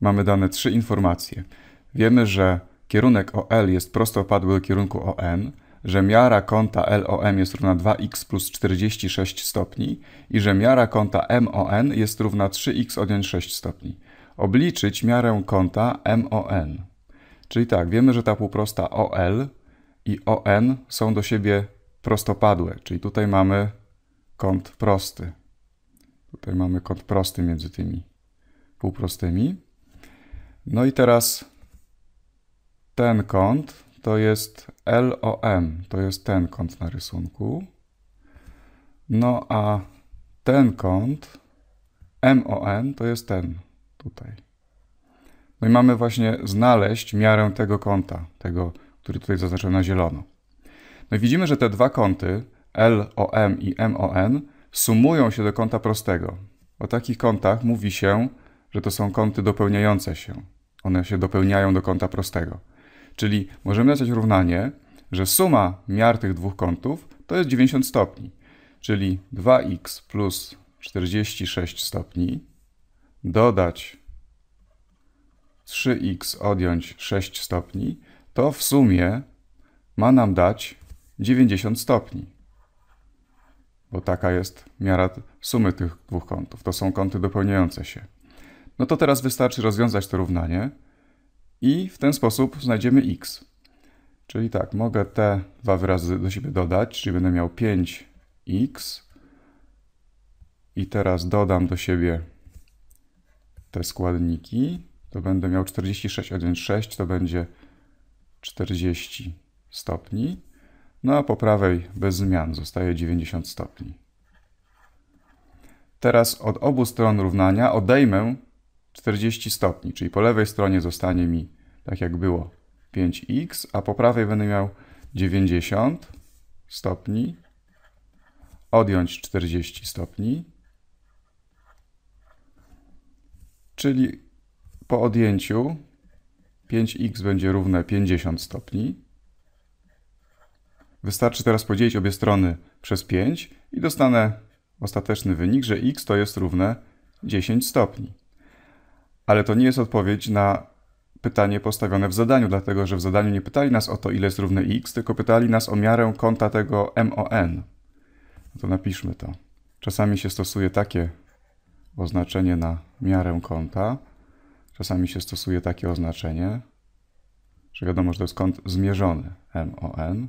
mamy dane trzy informacje. Wiemy, że kierunek OL jest prostopadły do kierunku ON, że miara kąta LOM jest równa 2x plus 46 stopni i że miara kąta MON jest równa 3x odjąć 6 stopni. Obliczyć miarę kąta MON. Czyli tak, wiemy, że ta półprosta OL i ON są do siebie prostopadłe, czyli tutaj mamy kąt prosty. Tutaj mamy kąt prosty między tymi półprostymi. No i teraz ten kąt to jest LOM, to jest ten kąt na rysunku. No a ten kąt MON to jest ten tutaj. No i mamy właśnie znaleźć miarę tego kąta, tego, który tutaj zaznaczyłem na zielono. No i widzimy, że te dwa kąty, LOM i MON, sumują się do kąta prostego. O takich kątach mówi się, że to są kąty dopełniające się. One się dopełniają do kąta prostego. Czyli możemy napisać równanie, że suma miar tych dwóch kątów to jest 90 stopni, czyli 2x plus 46 stopni dodać 3x odjąć 6 stopni, to w sumie ma nam dać 90 stopni. Bo taka jest miara sumy tych dwóch kątów. To są kąty dopełniające się no to teraz wystarczy rozwiązać to równanie i w ten sposób znajdziemy x. Czyli tak, mogę te dwa wyrazy do siebie dodać, czyli będę miał 5x i teraz dodam do siebie te składniki, to będę miał 46, 1, 6, to będzie 40 stopni, no a po prawej bez zmian zostaje 90 stopni. Teraz od obu stron równania odejmę 40 stopni, czyli po lewej stronie zostanie mi tak jak było 5x, a po prawej będę miał 90 stopni, odjąć 40 stopni, czyli po odjęciu 5x będzie równe 50 stopni. Wystarczy teraz podzielić obie strony przez 5 i dostanę ostateczny wynik, że x to jest równe 10 stopni. Ale to nie jest odpowiedź na pytanie postawione w zadaniu, dlatego że w zadaniu nie pytali nas o to, ile jest równe x, tylko pytali nas o miarę kąta tego MON. No to napiszmy to. Czasami się stosuje takie oznaczenie na miarę kąta, czasami się stosuje takie oznaczenie, że wiadomo, że to jest kąt zmierzony MON.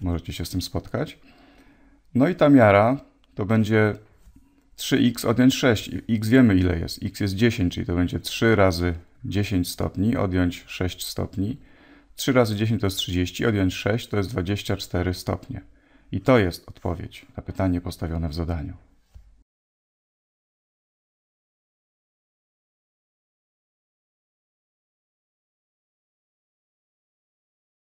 Możecie się z tym spotkać. No i ta miara to będzie 3x odjąć 6. x wiemy ile jest. x jest 10, czyli to będzie 3 razy 10 stopni, odjąć 6 stopni. 3 razy 10 to jest 30, odjąć 6 to jest 24 stopnie. I to jest odpowiedź na pytanie postawione w zadaniu.